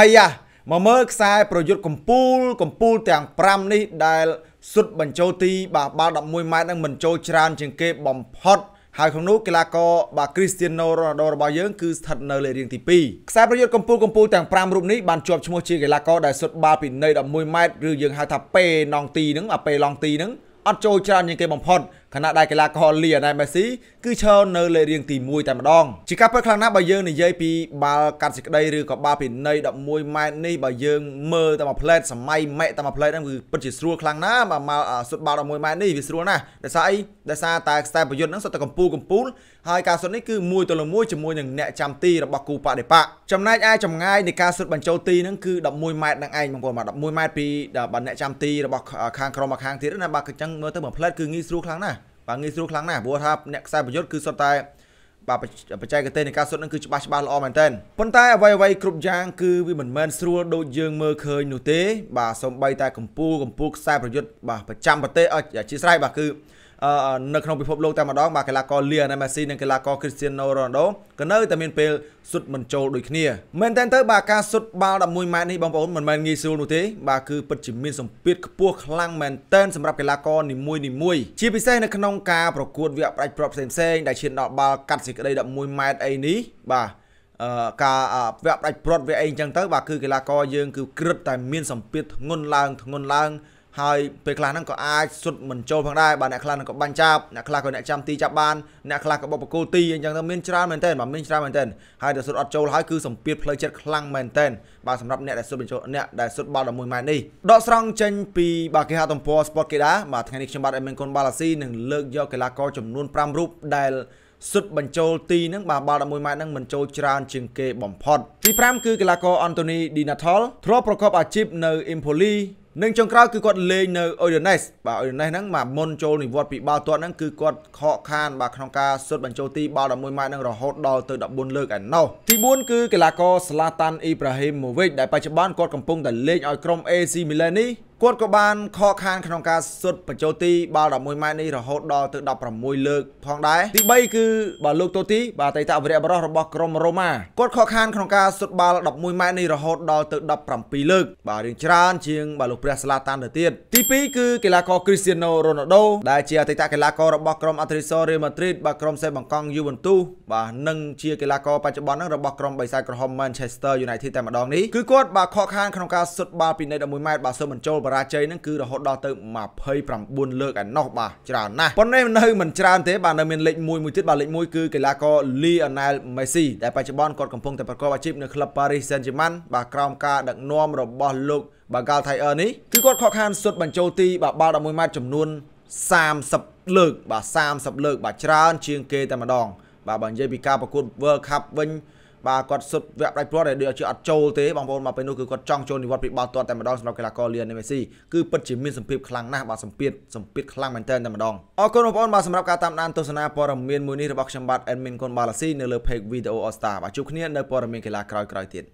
អាយ៉ាមកមើលខ្សែប្រយុទ្ធកម្ពូលកម្ពូលទាំង5នេះដែលសុទ្ធបញ្ចូលទីបាទបាល់11ម៉ែត្រនឹងមិនចូលច្រើនជាងគេបំផុតហើយក្នុងនោះកីឡាករបាទគ្រីស្ទីណូរ៉ូណាល់ដូរបស់យើងគឺស្ថិតនៅលេខរៀងទី2ខ្សែប្រយុទ្ធកម្ពូលកម្ពូលទាំង5រូបនេះបានជាប់ឈ្មោះជាកីឡាករដែលសុទ្ធបាល់ពីនៃ11ម៉ែត្រឬយើងហៅថាពេណងទីហ្នឹងអាពេឡងទីហ្នឹងអត់ចូលច្រើនជាងគេបំផុតខណៈដែលកីឡាករលីអាណែលមេស៊ីគឺឈរនៅលេខរៀងទី1តែម្ដងជាការពិតខ្លាំងណាស់បើយើងនិយាយពីបាល់កាត់សេចក្តីឬក៏បាល់ពីនៃ11ម៉ែត្រនេះបើយើងមើលតែមួយផ្លែតសម័យម៉ែតែមួយផ្លែតហ្នឹងគឺពិតជាស្រួលខ្លាំងណាស់បើមកសុតបាល់11ម៉ែត្រនេះវាស្រួលណាស់ដោយសារអីដោយសារតែខ្សែប្រយុទ្ធហ្នឹងសុទ្ធតែកំពូលកំពូលហើយការសុតនេះគឺមួយទល់មួយជាមួយនឹងអ្នកចាំទីរបស់គូបដិបកចំណែកឯចម្ងាយនៃការសុតបញ្ចូលទីហ្នឹងគឺ11ម៉ែត្រនឹងឯងបងប្អូនបាទ11ម៉ែត្រពីបាទអ្នកចាំទីរបស់ខាងក្រុមមកខាងទៀតណាបាទគឺអញ្ចឹងមើលទៅមួយផ្លែតគឺងាយស្រួលខ្លាំងណាស់បាទងាយស្រួលខ្លាំងណាស់ព្រោះថាអ្នកខ្សែប្រយុទ្ធគឺសុទ្ធតែបាទបច្ចេកទេសនៃការសុទ្ធនឹងគឺច្បាស់ច្បាស់ល្អមែនទែនប៉ុន្តែអ្វីអ្វីគ្រប់យ៉ាងគឺវាមិនមែនស្រួលដូចយើងមើលឃើញនោះទេបាទសំបីតែកម្ពុជាកម្ពុជាខ្សែប្រយុទ្ធបាទប្រចាំប្រទេសអត់ជាស្រ័យបាទគឺនៅក្នុងពិភពលោកតែម្ដងបាទកីឡាករលីអាណេមេស៊ីនិងកីឡាករគ្រីស្ទីណូរ៉ូណាល់ដូក៏នៅតែមានពេលសុទ្ធមិនចូលដូចគ្នាមែនតើទៅបាទការសុទ្ធបាល់11ម៉ែត្រនេះបងប្អូនមិនមែនងាយស្រួលនោះទេបាទគឺពិតជាមានសម្ពាធខ្ពស់ខ្លាំងមែនតើសម្រាប់កីឡាករនីមួយនីមួយជាពិសេសនៅក្នុងការប្រកួតវគ្គផ្ដាច់ព្រាប់ផ្សេងផ្សេងដែលឈានដល់បាល់កាត់សេចក្តី11ម៉ែត្រអីនេះបាទការវគ្គផ្ដាច់ព្រាត់វាអីអញ្ចឹងទៅបាទគឺកីឡាករយើងគឺក្រឹតតែមានសម្ពាធធ្ងន់ឡើងធ្ងន់ឡើងហើយពេលខ្លះហ្នឹងក៏អាចសុទ្ធមិនចូលផងដែរបាទអ្នកខ្លះហ្នឹងក៏បាញ់ចាប់អ្នកខ្លះក៏អ្នកចាំទីចាប់បានអ្នកខ្លះក៏បបកូលទីអញ្ចឹងទៅមានច្រើនមែនទែនបាទមានច្រើនមែនទែនហើយតែសុទ្ធអត់ចូលហើយគឺសម្ពាធផ្លូវចិត្តខ្លាំងមែនទែនបាទសម្រាប់អ្នកដែលសុទ្ធបញ្ចូលអ្នកដែលសុទ្ធបាល់11ម៉ែត្រនេះដកស្រង់ចេញពីបាទគេហទំព័រ Sport Keda បាទថ្ងៃនេះខ្ញុំបាទអេមិនគុនបាឡាស៊ីនឹងលើកយកកីឡាករចំនួន5រូបដែលសុទ្ធបញ្ចូលទីនឹងបាទបាល់11ម៉ែត្រនឹងមិនចូលច្រើនជាងគេបំផុតទី5គឺកីឡាករ Anthony Dinatol ធ្លាប់ប្រកបអាជីពនៅ Empoli និងចុងក្រោយគឺគាត់លេងនៅអូឌីណេសបាទអូឌីណេសហ្នឹងមកមុនចូលនិវត្តន៍ពីបាល់ទាត់ហ្នឹងគឺគាត់ខកខានបាទក្នុងការស៊ុតបញ្ចូលទីបាល់11ម៉ែត្រហ្នឹងរហូតដល់ទៅ14លើកឯណោះទី4គឺកីឡាករស្លាតាន់អ៊ីប្រាហ៊ីមូវិចដែលបច្ចុប្បន្នគាត់កំពុងតែលេងឲ្យក្រុម AC Milan នេះគាត់ក៏បានខកខានក្នុងការសុទ្ធបញ្ចូលទីបាល់11ម៉ែត្រនេះរហូតដល់ទៅ16លើកផងដែរទី3គឺបាទលោកតូទី បាទអតីតអវរៈបរោះរបស់ក្រុមរ៉ូម៉ាគាត់ខកខានក្នុងការសុទ្ធបាល់11ម៉ែត្រនេះរហូតដល់ទៅ17លើកបាទរឿងច្រើន ជាងបាទលោកព្រះស្លាតានទៅទៀតទី2គឺកីឡាករ Cristiano Ronaldo ដែលជាអតីតកីឡាកររបស់ក្រុម Atletico Real Madrid បាទក្រុមសេបង្កង់ Juventus បាទនិងជាកីឡាករបច្ចុប្បន្នរបស់ក្រុមបិសាចក្រហម Manchester United តែម្ដងនេះគឺគាត់បាទខកខានក្នុងការសុទ្ធបាល់ពីនៃ11ម៉ែត្របាទសូមបញ្ចូលបរាជ័យហ្នឹងគឺរហូតដល់ទៅ29លើកឯណោះបាទច្រើនណាស់ប៉ុន្តែនៅមិនច្រើនទេបាទនៅមានលេខ1មួយទៀតបាទលេខ1គឺកីឡាករ Lionel Messi ដែលបច្ចុប្បន្នគាត់កំពុងតែប្រកបអាជីពនៅក្លឹប Paris Saint-Germain បាទក្រោមការដឹកនាំរបស់លោក Bagal Tiger នេះគឺគាត់ខកខានសុទ្ធបញ្ចូលទីបាទបាល់11ម៉ែត្រចំនួន30លើក បាទ30លើកបាទច្រើនជាងគេតែម្ដង បាទបើនិយាយពីការប្រកួត World Cup វិញបាទគាត់សុទ្ធវគ្គផ្ដាច់ព្រាត់ហើយដូចជាអត់ចូលទេបងប្អូនមកពេលនោះគឺគាត់ចង់ចូលនិវត្តន៍ពីបាល់ទាត់តែម្ដងសម្រាប់កីឡាករលីនមេស៊ីគឺពិតជាមានសម្ពាធខ្លាំងណាស់បាទសម្ពាធសម្ពាធខ្លាំងមែនទែនតែម្ដងអរគុណបងប្អូនបាទសម្រាប់ការតាមដានទស្សនាព័ត៌មានមួយនេះរបស់ខ្ញុំបាទ admin គុនបាឡាស៊ីនៅលើ page video All Star បាទជួបគ្នានៅព័ត៌មានកីឡាក្រោយៗទៀត